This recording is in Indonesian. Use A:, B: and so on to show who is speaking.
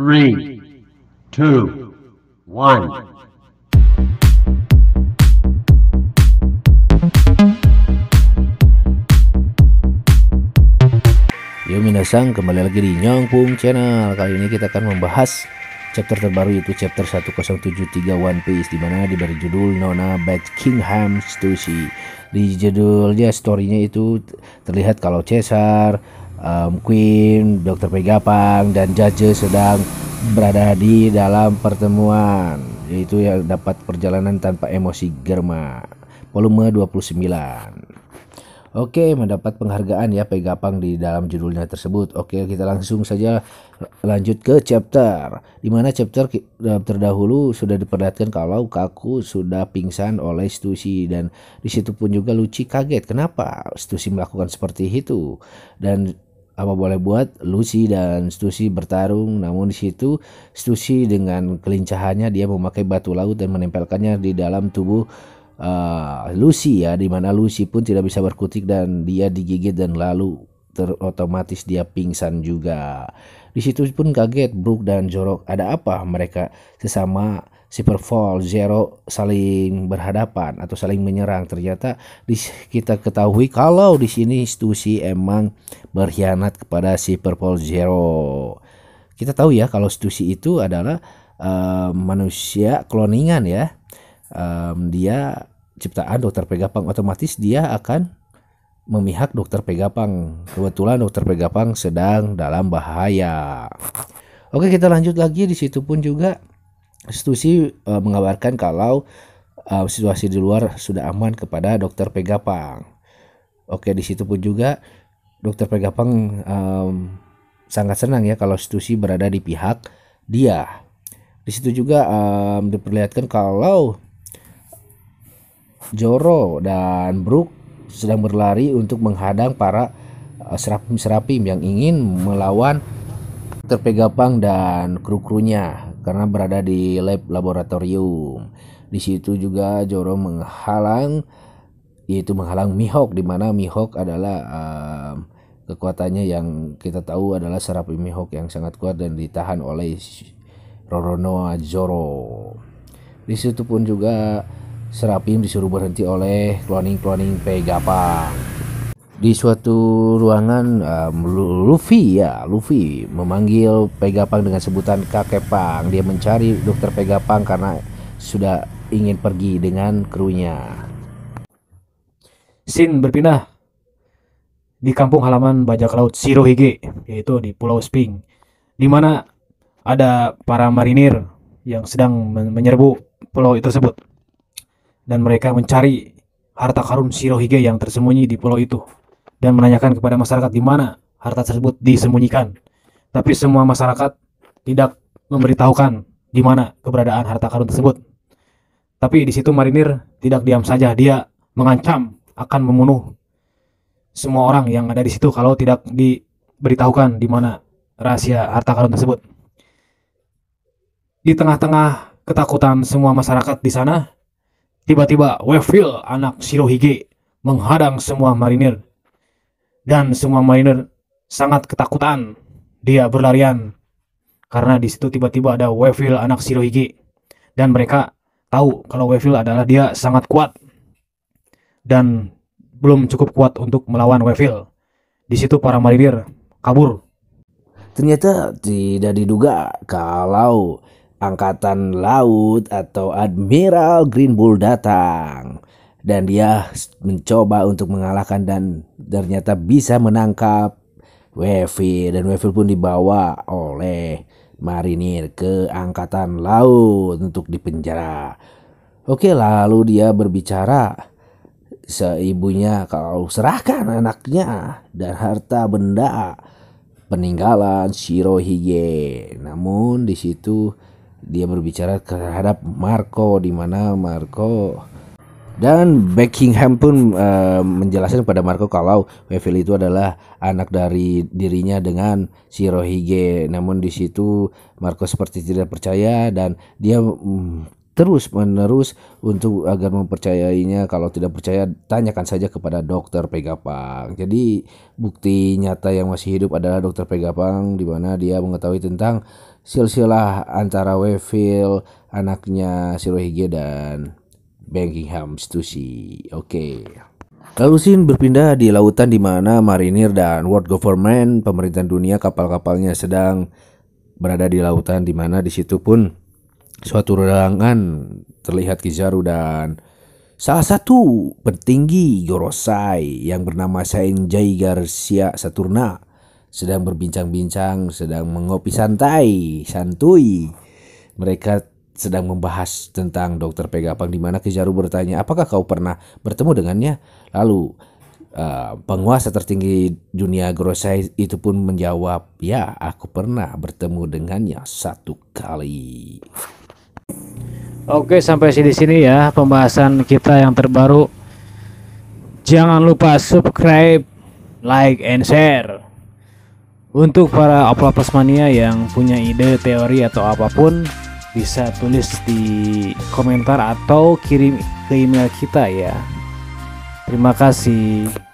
A: three, two, one.
B: Yo minasang kembali lagi di Nyongpung Channel Kali ini kita akan membahas chapter terbaru yaitu chapter 1073 One Piece Dimana diberi judul Nona Bad Kingham Stussy Di judulnya storynya itu terlihat kalau Cesar um, Queen, Dr. Pegapang dan Judge sedang berada di dalam pertemuan yaitu yang dapat perjalanan tanpa emosi germa volume 29 Oke mendapat penghargaan ya Pegapang di dalam judulnya tersebut Oke kita langsung saja lanjut ke chapter Dimana chapter eh, terdahulu sudah diperlihatkan kalau Kaku sudah pingsan oleh Stussy Dan disitu pun juga Luci kaget kenapa Stussy melakukan seperti itu Dan apa boleh buat Lucy dan Stussy bertarung namun di situ Stussy dengan kelincahannya dia memakai batu laut dan menempelkannya di dalam tubuh uh, Lucy ya di mana Lucy pun tidak bisa berkutik dan dia digigit dan lalu terotomatis dia pingsan juga di situ pun kaget Brooke dan Jorok ada apa mereka sesama si Fall Zero saling berhadapan atau saling menyerang. Ternyata di, kita ketahui kalau di sini Stussy emang berkhianat kepada si Fall Zero. Kita tahu ya kalau Stussy itu adalah uh, manusia kloningan ya. Um, dia ciptaan Dokter Pegapang otomatis dia akan memihak Dokter Pegapang. Kebetulan Dokter Pegapang sedang dalam bahaya. Oke kita lanjut lagi di situ pun juga institusi e, eh, mengabarkan kalau e, situasi di luar sudah aman kepada dokter Pegapang. Oke, di situ pun juga dokter Pegapang e, sangat senang ya kalau institusi berada di pihak dia. Di situ juga um, diperlihatkan kalau Joro dan Brook sedang berlari untuk menghadang para eh, serapim-serapim yang ingin melawan Terpegapang dan kru-krunya karena berada di lab laboratorium. Di situ juga Joro menghalang yaitu menghalang Mihawk di mana Mihawk adalah uh, kekuatannya yang kita tahu adalah Serapi Mihawk yang sangat kuat dan ditahan oleh Roronoa Zoro. Di situ pun juga Serapim disuruh berhenti oleh cloning-cloning Pegapang. Di suatu ruangan, uh, Luffy ya, Luffy memanggil Pegapang dengan sebutan Kakek Pang. Dia mencari Dokter Pegapang karena sudah ingin pergi
A: dengan krunya. Sin berpindah di kampung halaman bajak laut Sirohige, yaitu di Pulau Sping, di mana ada para marinir yang sedang menyerbu pulau itu tersebut. Dan mereka mencari harta karun Sirohige yang tersembunyi di pulau itu dan menanyakan kepada masyarakat di mana harta tersebut disembunyikan. Tapi semua masyarakat tidak memberitahukan di mana keberadaan harta karun tersebut. Tapi di situ marinir tidak diam saja, dia mengancam akan membunuh semua orang yang ada di situ kalau tidak diberitahukan di mana rahasia harta karun tersebut. Di tengah-tengah ketakutan semua masyarakat di sana, tiba-tiba Wefil anak Shirohige menghadang semua marinir dan semua miner sangat ketakutan. Dia berlarian karena di situ tiba-tiba ada Wevil anak Shirohige dan mereka tahu kalau Wevil adalah dia sangat kuat dan belum cukup kuat untuk melawan Wevil. Di situ para marinir kabur.
B: Ternyata tidak diduga kalau angkatan laut atau Admiral Greenbull datang dan dia mencoba untuk mengalahkan dan ternyata bisa menangkap Wevil dan Wevil pun dibawa oleh marinir ke angkatan laut untuk dipenjara. Oke, lalu dia berbicara seibunya kalau serahkan anaknya dan harta benda peninggalan Shirohige. Namun di situ dia berbicara terhadap Marco di mana Marco dan Buckingham pun uh, menjelaskan kepada Marco kalau Wevel itu adalah anak dari dirinya dengan si Rohige. Namun di situ Marco seperti tidak percaya dan dia mm, terus menerus untuk agar mempercayainya. Kalau tidak percaya tanyakan saja kepada dokter Pegapang. Jadi bukti nyata yang masih hidup adalah dokter Pegapang di mana dia mengetahui tentang silsilah antara Wevel, anaknya si Rohige dan Buckingham Stussy. Oke. Okay. Lalu Sin berpindah di lautan di mana marinir dan world government pemerintahan dunia kapal-kapalnya sedang berada di lautan di mana di situ pun suatu rerangan terlihat Kizaru dan salah satu petinggi Gorosei yang bernama Saint Senjai Garcia Saturna sedang berbincang-bincang, sedang mengopi santai, santuy. Mereka sedang membahas tentang dokter Pegapang di mana Kizaru bertanya, "Apakah kau pernah bertemu dengannya?" Lalu Uh, penguasa tertinggi dunia Grosai itu pun menjawab, "Ya, aku pernah bertemu dengannya satu kali."
A: Oke, sampai sini sini ya pembahasan kita yang terbaru. Jangan lupa subscribe, like, and share. Untuk para Opla Mania yang punya ide, teori, atau apapun, bisa tulis di komentar atau kirim ke email kita ya. Terima kasih.